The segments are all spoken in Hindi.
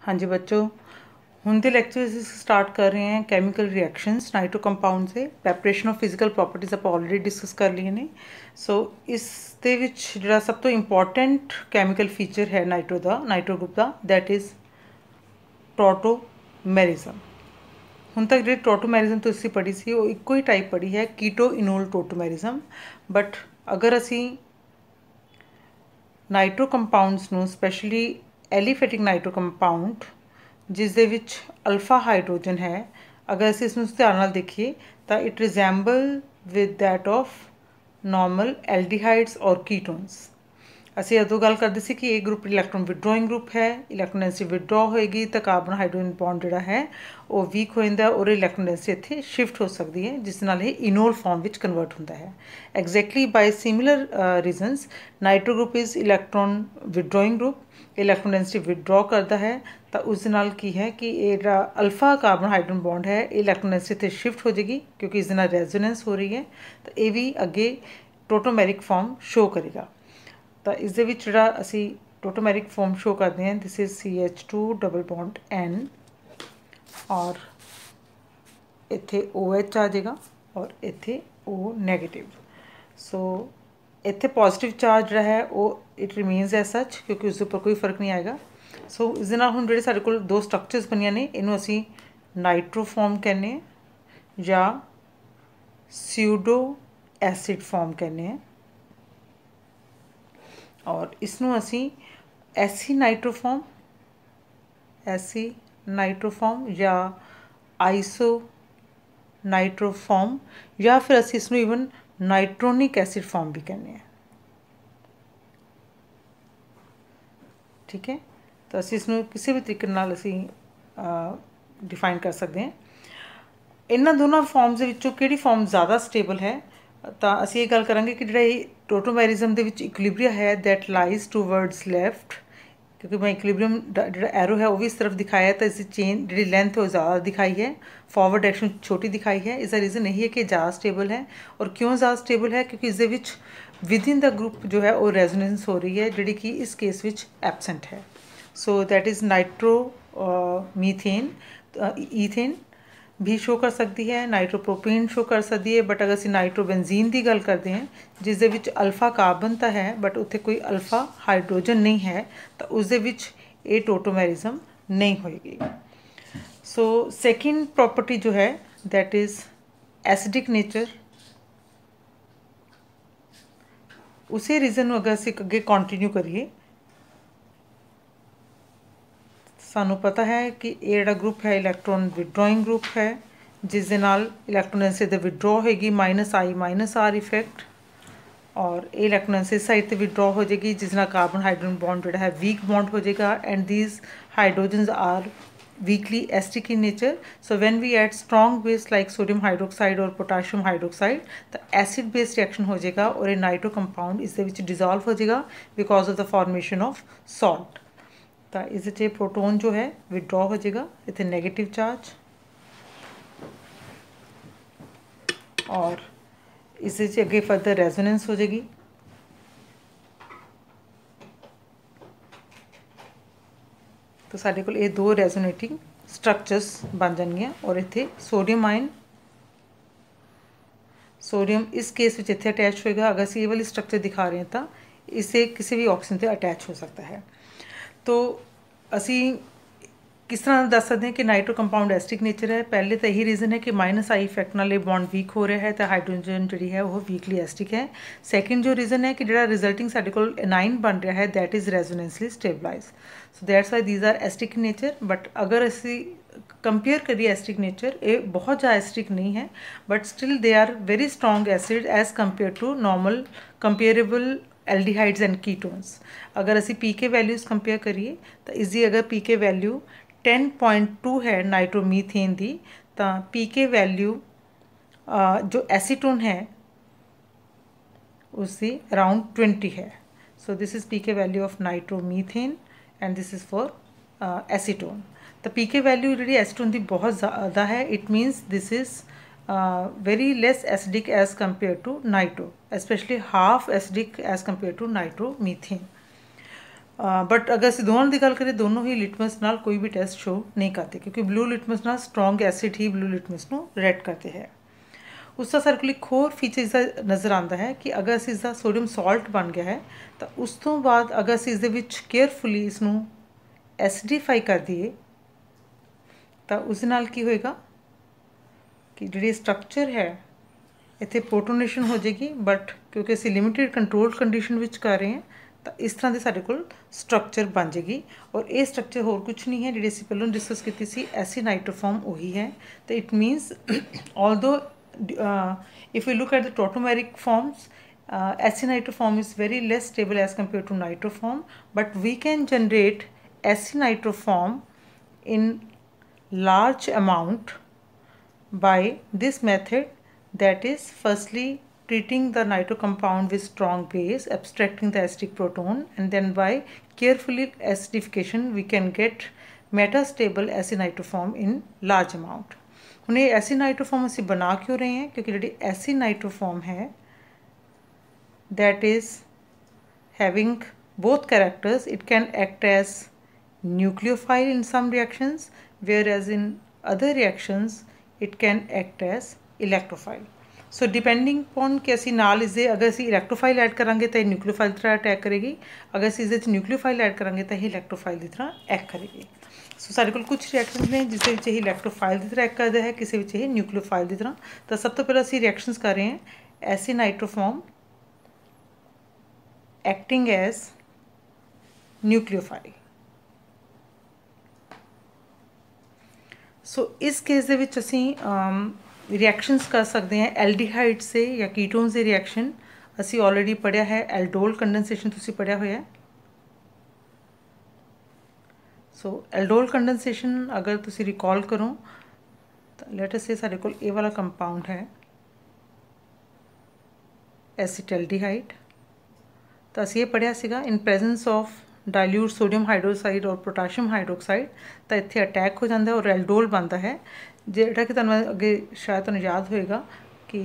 हाँ जी बच्चों हूँ के लैक्चर स्टार्ट कर रहे हैं कैमिकल रिएक्शंस नाइट्रो कंपाउंड से प्रैपरेशन ऑफ फिजिकल प्रॉपर्टीज आप ऑलरेडी डिस्कस कर लिए ने सो so, इस दे जरा सब तो इंपॉर्टेंट कैमिकल फीचर है नाइट्रो का नाइट्रो ग्रुप का दैट इज टोटोमैरिजम हूँ तक जो टोटोमैरिजम तो इसी पढ़ी सी एक ही टाइप पढ़ी है कीटो इनोल टोटोमैरिजम बट अगर असी nitro compounds specially aliphatic nitro compound जिस अल्फा हाइड्रोजन है अगर अस इस ध्यान देखिए तो it resemble with that of normal aldehydes और कीटोन्स ਅਸੀਂ ਉਦੋਂ ਗੱਲ ਕਰਦੇ ਸੀ ਕਿ ਇਹ ਗਰੁੱਪ ਇਲੈਕਟ੍ਰੋਨ ਵਿਡਰਾਇੰਗ ਗਰੁੱਪ ਹੈ ਇਲੈਕਟ੍ਰੋਨ ਡੈਂਸਿਟੀ ਵਿਡਰਾ ਹੋਏਗੀ ਤਾਂ ਕਾਰਬਨ ਹਾਈਡਰੋਜਨ ਬੌਂਡ ਜਿਹੜਾ ਹੈ ਉਹ ਵੀਕ ਹੋ ਜਾਂਦਾ ਔਰ ਇਲੈਕਟ੍ਰੋਨ ਡੈਂਸਿਟੀ ਇੱਥੇ ਸ਼ਿਫਟ ਹੋ ਸਕਦੀ ਹੈ ਜਿਸ ਨਾਲ ਇਹ ਇਨੋਲ ਫਾਰਮ ਵਿੱਚ ਕਨਵਰਟ ਹੁੰਦਾ ਹੈ exactly by similar reasons nitro group is electron withdrawing group electron density withdraw ਕਰਦਾ ਹੈ ਤਾਂ ਉਸ ਨਾਲ ਕੀ ਹੈ ਕਿ ਇਹ ਜਿਹੜਾ ਅਲਫਾ ਕਾਰਬਨ ਹਾਈਡਰੋਜਨ ਬੌਂਡ ਹੈ ਇਲੈਕਟ੍ਰੋਨ ਡੈਂਸਿਟੀ ਤੇ ਸ਼ਿਫਟ ਹੋ ਜਾਏਗੀ ਕਿਉਂਕਿ ਇਸ ਨਾਲ ਰੈਜ਼ੋਨੈਂਸ ਹੋ ਰਹੀ ਹੈ ਤਾਂ ਇਹ ਵੀ ਅੱਗੇ ਟੋਟੋਮੈਰਿਕ ਫਾਰਮ ਸ਼ੋ ਕਰੇਗਾ ਤਾਂ ਇਸ ਦੇ ਵਿੱਚ ਜਿਹੜਾ ਅਸੀਂ ਟੋਟੋਮੈਰਿਕ ਫਾਰਮ ਸ਼ੋ ਕਰਦੇ ਹਾਂ this is CH2 double bond N ਔਰ ਇੱਥੇ OH ਆ ਜਾਏਗਾ ਔਰ ਇੱਥੇ O 네ਗੇਟਿਵ ਸੋ ਇੱਥੇ ਪੋਜ਼ਿਟਿਵ ਚਾਰਜ ਜਿਹੜਾ ਹੈ ਉਹ ਇਟ ਰਿਮੇਨਸ ਐਸ ਸੱਚ ਕਿਉਂਕਿ ਉਸ ਉੱਪਰ ਕੋਈ ਫਰਕ ਨਹੀਂ ਆਏਗਾ ਸੋ ਇਸ ਦੇ ਨਾਲ ਹੁਣ ਜਿਹੜੇ ਸਾਡੇ ਕੋਲ ਦੋ ਸਟਰਕਚਰਸ ਬਣੀਆਂ ਨੇ ਇਹਨੂੰ ਅਸੀਂ ਨਾਈਟ੍ਰੋ ਫਾਰਮ ਕਹਿੰਦੇ ਆ ਜਾਂ ਸਿਊਡੋ ਐਸਿਡ ਫਾਰਮ ਕਹਿੰਦੇ ਆ ਔਰ ਇਸ ਨੂੰ ਅਸੀਂ ਐਸੀ ਨਾਈਟ੍ਰੋਫਾਰਮ ਐਸੀ ਨਾਈਟ੍ਰੋਫਾਰਮ ਜਾਂ ਆਈਸੋ ਨਾਈਟ੍ਰੋਫਾਰਮ ਜਾਂ ਫਿਰ ਅਸੀਂ ਇਸ ਨੂੰ ਇਵਨ ਨਾਈਟ੍ਰੋਨਿਕ ਐਸਿਡ ਫਾਰਮ ਵੀ ਕਹਿੰਦੇ ਆ ਠੀਕ ਹੈ ਤਾਂ ਅਸੀਂ ਇਸ ਨੂੰ ਕਿਸੇ ਵੀ ਤਰੀਕੇ ਨਾਲ ਅਸੀਂ ਡਿਫਾਈਨ ਕਰ ਸਕਦੇ ਹਾਂ ਇਹਨਾਂ ਦੋਨਾਂ ਫਾਰਮਸ ਦੇ ਵਿੱਚੋਂ ਕਿਹੜੀ ਫਾਰਮ ਜ਼ਿਆਦਾ ਸਟੇਬਲ ਹੈ तो असं ये गल करा कि जोड़ा ये टोटोमैरिजम ਦੇ ਵਿੱਚ ਇਕੁਇਲਿਬਰੀਆ ਹੈ ਦੈਟ ਲਾਈਜ਼ लैफ्ट क्योंकि मैं इक्विलिब्रियम जो एरो है वो भी इस तरफ दिखाया तो इसकी चेन जी लेंथ है वो ज़्यादा दिखाई है फॉरवर्ड डायरेक्शन छोटी दिखाई है इसका रीज़न यही है कि ज़्यादा स्टेबल है और क्यों ज़्यादा स्टेबल है क्योंकि इस विद इन द ग्रुप जो है वो रेजोनेंस हो रही है जी कि इस केस में एबसेंट है so that is nitromethane ethane भी शो कर सकती है नाइट्रोप्रोपीन शो कर सकती है बट अगर अं नाइट्रोबेनजीन की गल करते हैं जिस अल्फा कार्बन तो है बट उ कोई अल्फा हाइड्रोजन नहीं है तो उस टोटोमैरिजम नहीं होएगी सो सैकेंड प्रॉपर्टी जो है दैट इज़ एसिडिक नेचर उसी रीज़न अगर अगे कॉन्टिन्यू करिए सूँ पता है कि ये ग्रुप है इलैक्ट्रॉन विदड्रॉइंग ग्रुप है जिस इलैक्ट्रोनसिड विदड्रॉ होगी minus I minus R effect और इलैक्ट्रोनसिड साइड विदड्रॉ हो जाएगी जिस कार्बन हाइड्रोजन बॉन्ड जो है वीक बॉन्ड हो जाएगा and these hydrogen are weakly acidic in nature so when we add strong base like sodium hydroxide और पोटाशियम हाइड्रोक्साइड तो एसिड बेस रिएक्शन हो जाएगा और ए नाइट्रो कंपाउंड इस डिजॉल्व हो जाएगा because of the formation of salt तो इस प्रोटोन जो है विड्रॉ हो जाएगा इतने नैगेटिव चार्ज और इस अगे फर्दर रेजोनेंस हो जाएगी तो साढ़े को दो रेजोनेटिंग स्ट्रक्चर्स बन जाएंगे और इतने सोडियम आयन सोडियम इस केस में इतने अटैच होएगा अगर ਅਸੀਂ ਇਹ ਵਾਲੀ ਸਟਰਕਚਰ ਦਿਖਾ ਰਹੇ ਹਾਂ ਤਾਂ ਇਸੇ ਕਿਸੇ ਵੀ ਆਕਸੀਜਨ ਤੇ ਅਟੈਚ ਹੋ ਸਕਦਾ तो असी किस तरह दस सकते हैं कि नाइट्रो कंपाउंड एसटिक नेचर है पहले तो यही रीज़न है कि माइनस आई इफेक्ट ना बॉन्ड वीक हो रहा तो है तो हाइड्रोजन जी है वह वीकली एसटिक है सैकेंड जो रीज़न है कि जो रिजल्टिंग साढ़े को नाइन बन रहा है that is resonantly stabilize so that's why these are acidic nature but अगर असी कंपेयर करिए एसटिक नेचर ये बहुत ज़्यादा एसटिक नहीं है but still they are very strong acid as compare to normal comparable aldehydes and ketones अगर असी पी के वैल्यूज कंपेयर करिए तो इसी अगर P K value ten point two है नाइट्रोमीथेन की तो पी के वैल्यू जो एसीटोन है उसकी अराउंड ट्वेंटी है so this is P K value of nitromethane and this is for acetone तो पी के वैल्यू जी एसीटोन की बहुत ज़्यादा है it means this is uh, very less acidic as compared to nitro especially half acidic as compared to nitromethane but ਅਗਰ ਅਸੀਂ ਦੋਵਾਂ ਦੀ ਗੱਲ ਕਰੀਏ ਦੋਨੋਂ ਹੀ ਲਿਟਮਸ ਨਾਲ ਕੋਈ ਵੀ ਟੈਸਟ ਸ਼ੋ ਨਹੀਂ ਕਰਦੇ ਕਿਉਂਕਿ ਬਲੂ ਲਿਟਮਸ ਨਾਲ ਸਟਰੋਂਗ ਐਸਿਡ ਹੀ ਬਲੂ ਲਿਟਮਸ ਨੂੰ ਰੈਡ ਕਰਦੇ ਹੈ ਉਸ ਦਾ ਸਰਕਲ ਇੱਕ ਹੋਰ ਫੀਚਰ ਇਸ ਦਾ ਨਜ਼ਰ ਆਉਂਦਾ ਹੈ ਕਿ ਅਗਰ ਅਸੀਂ ਇਸ ਦਾ ਸੋਡੀਅਮ ਸਾਲਟ ਬਣ ਗਿਆ ਹੈ ਤਾਂ ਉਸ ਤੋਂ ਬਾਅਦ ਅਗਰ ਅਸੀਂ ਇਸ ਦੇ ਵਿੱਚ ਕੇਅਰਫੁਲੀ ਇਸ ਨੂੰ ਐਸਿਡੀਫਾਈ ਕਰ ਦਈਏ ਤਾਂ ਉਸ ਨਾਲ ਕੀ ਹੋਏਗਾ कि जी स्ट्रक्चर है इतने प्रोटोनेशन हो जाएगी बट क्योंकि असं लिमिटेड कंट्रोल कंडीशन कर रहे हैं तो इस तरह के साथ स्ट्रक्चर बन जाएगी और यह स्ट्रक्चर होर कुछ नहीं है जी अल डिस्कस की एसी नाइट्रोफॉम उ है तो it means although if you look at the tautomeric forms aci nitroform is very less stable as compare to nitroform but we can generate aci nitroform in large amount by this method that is firstly treating the nitro compound with strong base abstracting the acidic proton and then by carefully acidification we can get metastable acinitroform in large amount उन्हें एसिनाइट्रोफॉर्म ऐसे बना क्यों रहे हैं क्योंकि जेडी एसिनाइट्रोफॉर्म है that is having both characters it can act as nucleophile in some reactions whereas in other reactions it can act as electrophile so depending upon कि असी नाल इसे अगर असी इलेक्ट्रोफाइल ऐड करा तो यह न्यूक्लियोफाइल तरह अटैक करेगी अगर असी इस न्यूक्लियोफाइल एड करा तो यह इलेक्ट्रोफाइल की तरह एक्ट करेगी सो सा को कुछ रिएक्शन ने जिसे यह इलेक्ट्रोफाइल की तरह एक्ट करता है किसी यह न्यूक्लियोफाइल की तरह तो सब तो पहले असी रिएक्शन कर रहे हैं aci nitroform acting as nucleophile so इस केस के रिएक्शंस कर सकते हैं एलडीहाइड से या कीटोन से रिएक्शन असी ऑलरेडी पढ़िया है एल्डोल कंडेंसेशन तुम पढ़िया होया सो एल्डोल कंडेंसेशन अगर तुम रिकॉल करो तो लेट से साढ़े को वाला कंपाउंड है एसिटल्डीहाइड तो असी यह पढ़िया in presence of dilute sodium hydroxide ਔਰ ਪੋਟਾਸ਼ੀਅਮ ਹਾਈਡਰੋਕਸਾਈਡ ਤਾਂ ਇੱਥੇ ਅਟੈਕ ਹੋ ਜਾਂਦਾ ਔਰ ਐਲਡੋਲ ਬਣਦਾ ਹੈ ਜਿਹੜਾ ਕਿ ਤੁਹਾਨੂੰ ਅੱਗੇ ਸ਼ਾਇਦ ਤੁਹਾਨੂੰ ਯਾਦ ਹੋਏਗਾ ਕਿ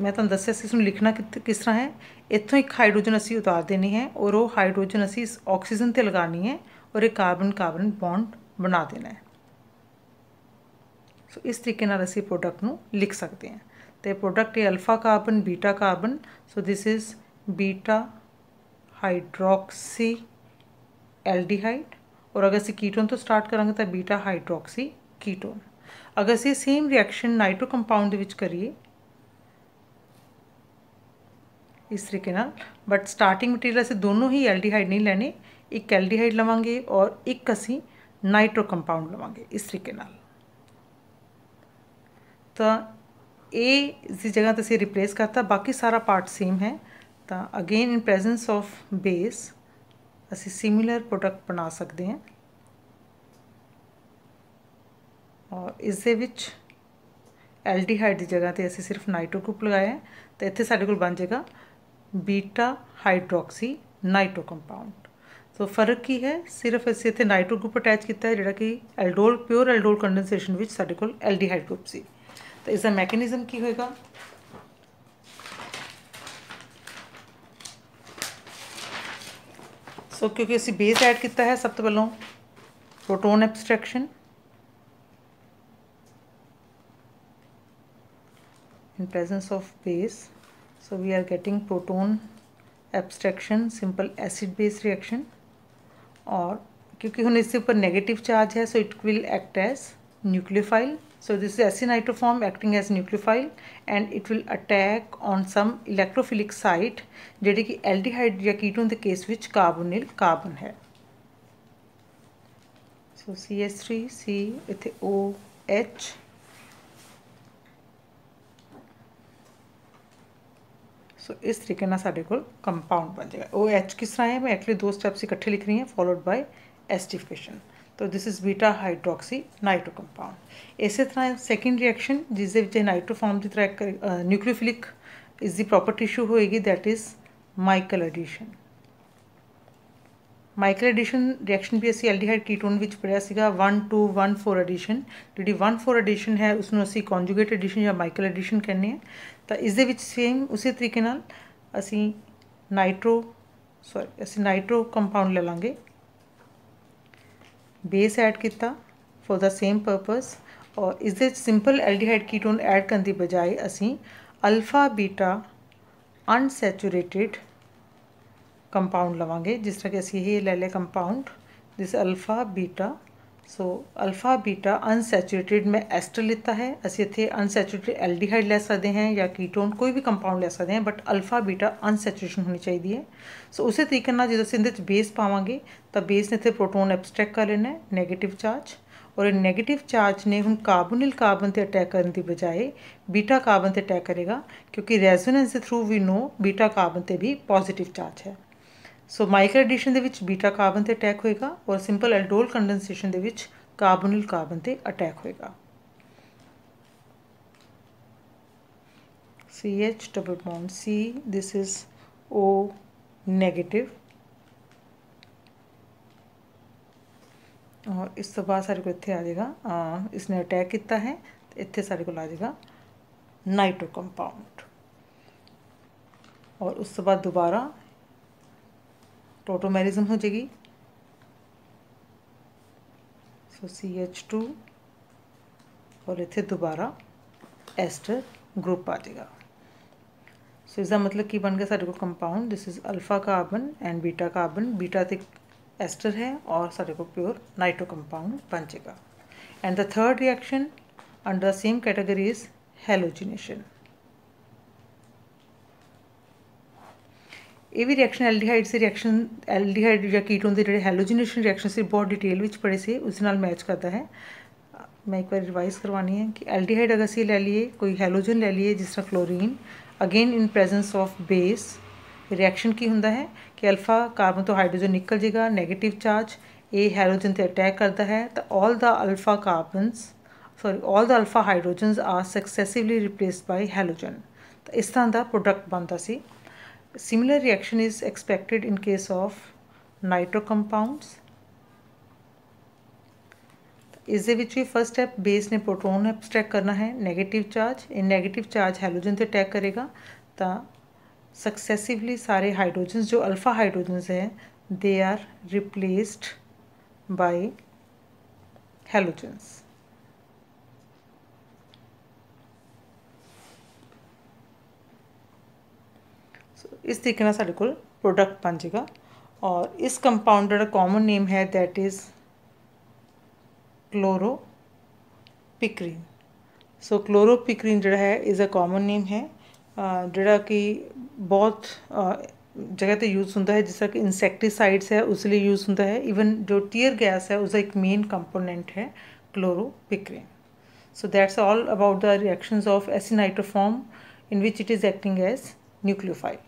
ਮੈਂ ਤੁਹਾਨੂੰ ਦੱਸਿਆ ਸੀ ਇਸ ਨੂੰ ਲਿਖਣਾ ਕਿਸ ਤਰ੍ਹਾਂ ਹੈ ਇੱਥੋਂ ਇੱਕ ਹਾਈਡਰੋਜਨ ਅਸੀਂ ਉਤਾਰ ਦੇਣੀ ਹੈ ਔਰ ਉਹ ਹਾਈਡਰੋਜਨ ਅਸੀਂ ਆਕਸੀਜਨ ਤੇ ਲਗਾਣੀ ਹੈ ਔਰ ਇਹ ਕਾਰਬਨ ਕਾਰਬਨ ਬੌਂਡ ਬਣਾ ਦੇਣਾ ਹੈ ਸੋ ਇਸ ਤਰੀਕੇ ਨਾਲ ਅਸੀਂ ਪ੍ਰੋਡਕਟ ਨੂੰ ਲਿਖ ਸਕਦੇ ਹਾਂ ਤੇ ਪ੍ਰੋਡਕਟ ਇਹ alpha carbon beta carbon so this is beta hydroxy aldehyde और अगर से कीटोन तो स्टार्ट करा तो बीटा हाइड्रोक्सी कीटोन अगर से सेम रिएक्शन नाइट्रो कंपाउंड करिए इस तरीके न बट स्टार्टिंग मटीरियल असं दोनों ही एल्डिहाइड नहीं लैने एक एल डी हाइड लवेंगे और एक असी नाइट्रो कंपाउंड लवेंगे इस तरीके तो ये जगह तो रिप्लेस करता बाकी सारा पार्ट सेम है तो again in presence of base ਅਸੀਂ ਸਿਮਿਲਰ ਪ੍ਰੋਡਕਟ ਬਣਾ ਸਕਦੇ ਹਾਂ ਔਰ ਇਸ ਦੇ ਵਿੱਚ ਐਲਡੀਹਾਈਡ ਦੀ ਜਗ੍ਹਾ ਤੇ ਅਸੀਂ ਸਿਰਫ ਨਾਈਟ੍ਰੋ ਗਰੁੱਪ ਲਗਾਇਆ ਹੈ ਤਾਂ ਇੱਥੇ ਸਾਡੇ ਕੋਲ ਬਣ ਜਾਏਗਾ ਬੀਟਾ ਹਾਈਡਰੋਕਸੀ ਨਾਈਟ੍ਰੋ ਕੰਪਾਊਂਡ ਸੋ ਫਰਕ ਕੀ ਹੈ ਸਿਰਫ ਅਸੀਂ ਇੱਥੇ ਨਾਈਟ੍ਰੋ ਗਰੁੱਪ ਅਟੈਚ ਕੀਤਾ ਹੈ ਜਿਹੜਾ ਕਿ ਐਲਡੋਲ ਪਿਓਰ ਐਲਡੋਲ ਕੰਡੈਂਸੇਸ਼ਨ ਵਿੱਚ ਸਾਡੇ ਕੋਲ ਐਲਡੀਹਾਈਡ ਗਰੁੱਪ ਸੀ ਤਾਂ ਇਸ ਦਾ ਮੈਕੈਨਿਜ਼ਮ ਕੀ ਹੋਏਗਾ सो so, क्योंकि असी बेस ऐड किया है सब तो पहलों proton abstraction in presence of base so we are getting proton abstraction simple acid base reaction और क्योंकि हम इस उपर नैगेटिव चार्ज है so it will act as nucleophile So this is acinitroform acting as nucleophile and it will attack on some electrophilic site jede ki aldehyde या ketone the case which carbonyl carbon hai So CH3 C इथे O H सो so, इस तरीके ना साढ़े को कंपाउंड बन जाएगा ओ एच किस तरह है मैं एक्चुअली दो स्टेप्स इकट्ठे लिख रही हैं फॉलोड बाय एस्टिफिकेशन तो this is beta hydroxy nitro compound इस तरह सैकेंड रिएक्शन जिस नाइट्रो फॉर्म की तरह nucleophilic is the proper tissue होएगी that is Michael addition Michael addition reaction भी असं एलडीहाइड कीटोन पढ़िया one two one four addition जी वन फोर एडिशन है उसमें असी कॉन्जुगेट एडिशन या माइकल एडिशन कहने तो इस सेम उस तरीके असी नाइट्रो सॉरी असी नाइट्रो कंपाउंड ले लेंगे बेस ऐड ਕੀਤਾ ফর দা سیم परपस اور ઇસે સિમ્પલ ஆல்ડીહાઇડ કીટોન એડ કર દે بجائے અસી આલ્ફા બીટા અનસેચ્યુરેટેડ કમ્પાઉન્ડ લવાંગે જਿਸ طرح કે અસી હે લેલે compound This alpha beta so alpha beta unsaturated में एस्टर लेता है असं इतने अनसेचुरेटेड एलडीहाइड ले सकते हैं या कीटोन कोई भी कंपाउंड ले सकते हैं बट अल्फा बीटा अनसेचुरेशन होनी चाहिए है सो उस तरीके जो असं बेस पावे तो बेस ने इतने प्रोटोन एबसट्रैक्ट कर लेना नैगेटिव चार्ज और नैगेटिव चार्ज ने हूँ कार्बोनिल कार्बन से अटैक करने की बजाय बीटा कार्बन से अटैक करेगा क्योंकि रेजोनेंस के through we know beta carbon से भी पॉजिटिव चार्ज है सो माइक्रो एडिशन के बीटा कार्बन से अटैक होएगा और simple aldol condensation carbonyl carbon से अटैक होएगा C H double bond C this is O negative और इस तो बाद सारे को इतने आ जाएगा इसने अटैक किया है तो इतने सारे को आ जाएगा नाइट्रो कंपाउंड और उस तो बाद दोबारा टोटोमेरिज्म हो जाएगी सो सी एच टू और इतने दोबारा एस्टर ग्रुप आ जाएगा सो इसका मतलब कि बन गया साढ़े को compound this is alpha carbon and beta carbon beta तो एस्टर है और साढ़े को प्योर नाइट्रो कंपाउंड बन जाएगा and the third reaction under same category is halogenation ਇਹ ਵੀ ਰਿਐਕਸ਼ਨ ਐਲਡੀਹਾਈਡ ਸੇ ਰਿਐਕਸ਼ਨ ਐਲਡੀਹਾਈਡ ਜਾਂ ਕੀਟੋਨ ਦੇ ਜਿਹੜੇ ਹੈਲੋਜਨੇਸ਼ਨ ਰਿਐਕਸ਼ਨ ਸੀ ਬਹੁਤ ਡਿਟੇਲ ਵਿੱਚ ਪੜੇ ਸੀ ਉਸ ਨਾਲ ਮੈਚ ਕਰਦਾ ਹੈ ਮੈਂ ਇੱਕ ਵਾਰ ਰਿਵਾਈਜ਼ ਕਰਵਾਣੀ ਹੈ ਕਿ ਐਲਡੀਹਾਈਡ ਅਗਰ ਅਸੀਂ ਲੈ ਲਈਏ ਕੋਈ ਹੈਲੋਜਨ ਲੈ ਲਈਏ ਜਿਸ ਤਰ੍ਹਾਂ chlorine again in presence of base reaction ਕੀ ਹੁੰਦਾ ਹੈ ਕਿ ਅਲਫਾ ਕਾਰਬਨ ਤੋਂ ਹਾਈਡਰੋਜਨ ਨਿਕਲ ਜੇਗਾ 네ਗੇਟਿਵ ਚਾਰਜ ਇਹ ਹੈਲੋਜਨ ਤੇ ਅਟੈਕ ਕਰਦਾ ਹੈ ਤਾਂ 올 the alpha carbons sorry 올 the alpha hydrogens are successively replaced by halogen ਤਾਂ ਇਸ ਤਰ੍ਹਾਂ ਦਾ ਪ੍ਰੋਡਕਟ ਬਣਦਾ ਸੀ similar reaction is expected in case of nitro compounds इसके फर्स्ट स्टेप बेस ने प्रोटोन एबसट्रैक करना है negative charge a negative charge hydrogen से अटैक करेगा तो सक्सैसिवली सारे हाइड्रोजन जो अल्फा हाइड्रोजन है they are replaced by halogens इस तरीके साढ़े को प्रोडक्ट बन जाएगा और इस कंपाउंड का कॉमन नेम है that is chloropicrin so chloropicrin जो है इज़ अ कॉमन नेम है जोड़ा कि बहुत जगह पर यूज़ हों जिस तरह कि इंसैक्टीसाइड्स है उस लिए यूज़ हूँ है ईवन जो टीयर गैस है उसका एक मेन कंपोनेंट है chloropicrin so that's all about the reactions of acinitroform in which it is acting as nucleophile